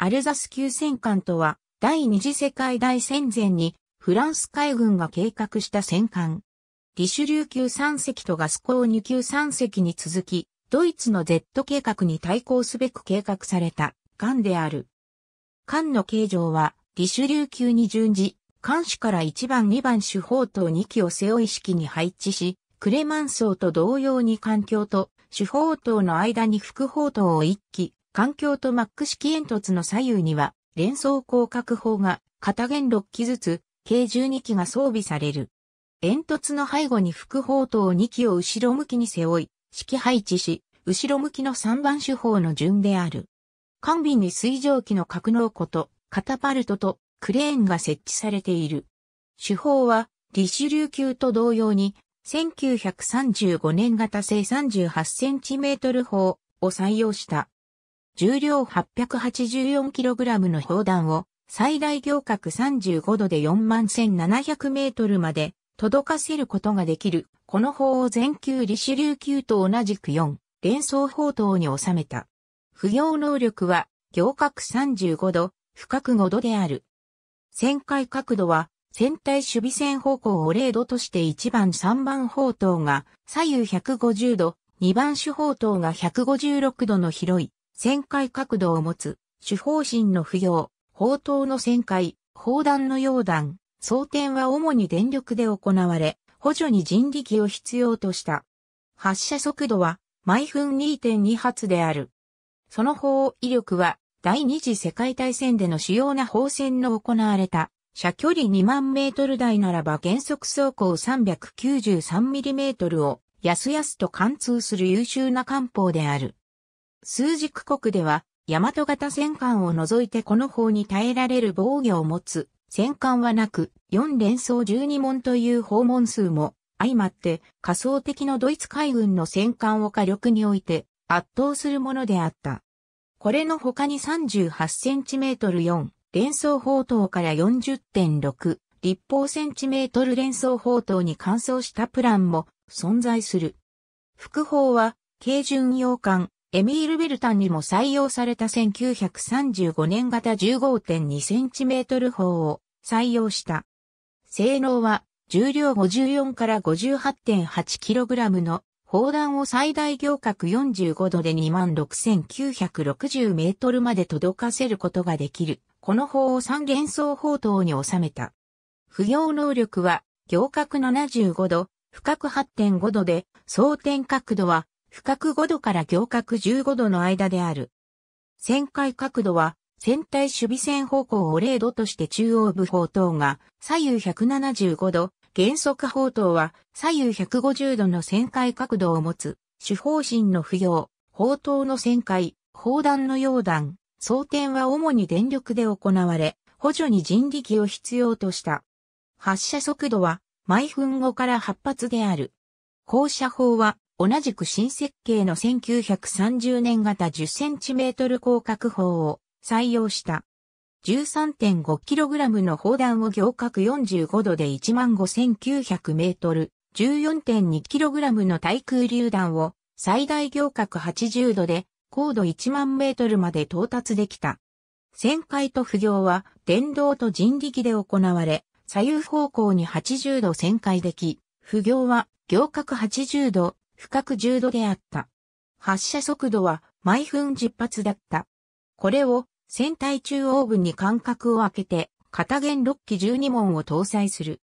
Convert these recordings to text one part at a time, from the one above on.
アルザス級戦艦とは、第二次世界大戦前に、フランス海軍が計画した戦艦。リシュリュー級3隻とガスコーニュ級3隻に続き、ドイツの Z 計画に対抗すべく計画された艦である。艦の形状は、リシュリュー級に順次、艦首から1番2番主砲塔2機を背負い式に配置し、クレマン層と同様に艦橋と主砲塔の間に副砲塔を1機、環境とマック式煙突の左右には、連想広角砲が、片弦6機ずつ、計12機が装備される。煙突の背後に副砲塔2機を後ろ向きに背負い、式配置し、後ろ向きの3番手法の順である。完備に水蒸気の格納庫と、カタパルトと、クレーンが設置されている。手法は、リシュ流級と同様に、1935年型製 38cm 砲を採用した。重量 884kg の砲弾を最大行角35度で4万1700メートルまで届かせることができる。この砲を全球リシ流リュー級と同じく4連装砲塔に収めた。不要能力は行角35度、深く5度である。旋回角度は船体守備線方向を0度として1番3番砲塔が左右150度、2番主砲塔が156度の広い旋回角度を持つ、主方針の不要、砲塔の旋回、砲弾の溶弾、装填は主に電力で行われ、補助に人力を必要とした。発射速度は毎分2.2発である。その砲威力は第二次世界大戦での主要な砲戦の行われた射距離2万メートル台ならば原則走行3 9 3メーをやすやすと貫通する優秀な艦砲である。数軸国では、大和型戦艦を除いてこの砲に耐えられる防御を持つ戦艦はなく、4連装12門という訪問数も相まって仮想的のドイツ海軍の戦艦を火力において圧倒するものであった。これの他に3 8トル4連装砲塔から40.6立方センチメートル連装砲塔に換装したプランも存在する。副砲は、軽巡洋艦エミール・ベルタンにも採用された1935年型 15.2cm 砲を採用した。性能は重量54から5 8 8 k g の砲弾を最大行角45度で26,960メートルまで届かせることができる。この砲を三連装砲塔に収めた。不要能力は行角75度、深く8.5度で、装填角度は深く5度から行角15度の間である。旋回角度は、船体守備線方向を0度として中央部砲塔が左右175度、原則砲塔は左右150度の旋回角度を持つ、主砲身の不要、砲塔の旋回、砲弾の溶弾、装填は主に電力で行われ、補助に人力を必要とした。発射速度は毎分後から8発である。放射砲は同じく新設計の1930年型10センチメートル広角砲を採用した。13.5kg の砲弾を行角45度で15,900メートル、14.2kg の対空榴弾を最大行角80度で高度1万メートルまで到達できた。旋回と不行は電動と人力で行われ、左右方向に80度旋回でき、不行は行角80度、深く重度であった。発射速度は毎分10発だった。これを船体中央部に間隔を空けて、片弦6機12門を搭載する。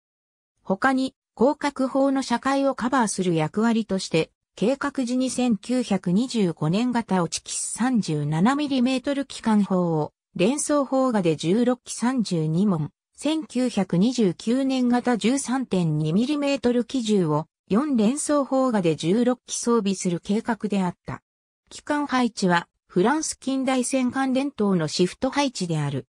他に、広角砲の社会をカバーする役割として、計画時に1925年型落ち機 37mm 機関砲を、連装砲画で16機32門、1929年型 13.2mm 機銃を4連装砲画で16機装備する計画であった。機関配置はフランス近代戦艦連島のシフト配置である。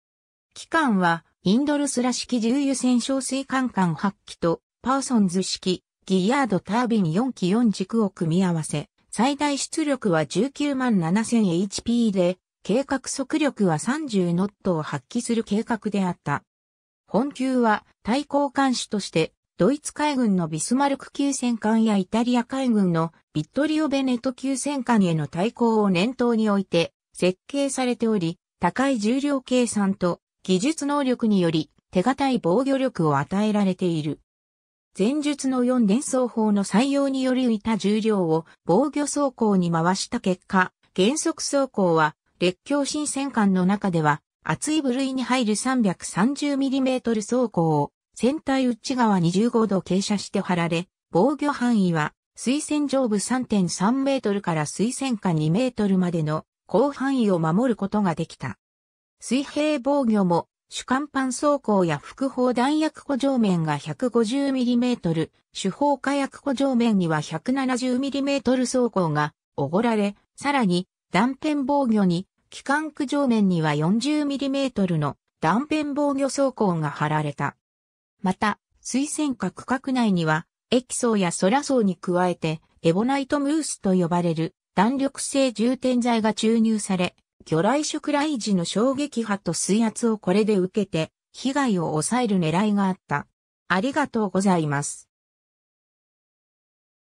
機関はインドルスラ式重油戦小水管艦8機とパーソンズ式ギヤードタービン4機4軸を組み合わせ、最大出力は19万 7000HP で、計画速力は30ノットを発揮する計画であった。本級は対抗艦手としてドイツ海軍のビスマルク級戦艦やイタリア海軍のビットリオ・ベネット級戦艦への対抗を念頭において設計されており、高い重量計算と技術能力により手堅い防御力を与えられている。前述の4連装法の採用により浮いた重量を防御走行に回した結果、原則走行は列強新戦艦の中では厚い部類に入る 330mm 走行を船体内側に15度傾斜して貼られ、防御範囲は水線上部3.3メートルから水線下2メートルまでの広範囲を守ることができた。水平防御も主甲板装甲や複砲弾薬庫上面が 150mm、主砲火薬庫上面には 170mm 装甲がおごられ、さらに断片防御に、機関区上面には 40mm の断片防御装甲が貼られた。また、水仙花区画内には、エキソーやソラソに加えて、エボナイトムースと呼ばれる弾力性充填剤が注入され、魚雷食雷時の衝撃波と水圧をこれで受けて、被害を抑える狙いがあった。ありがとうございます。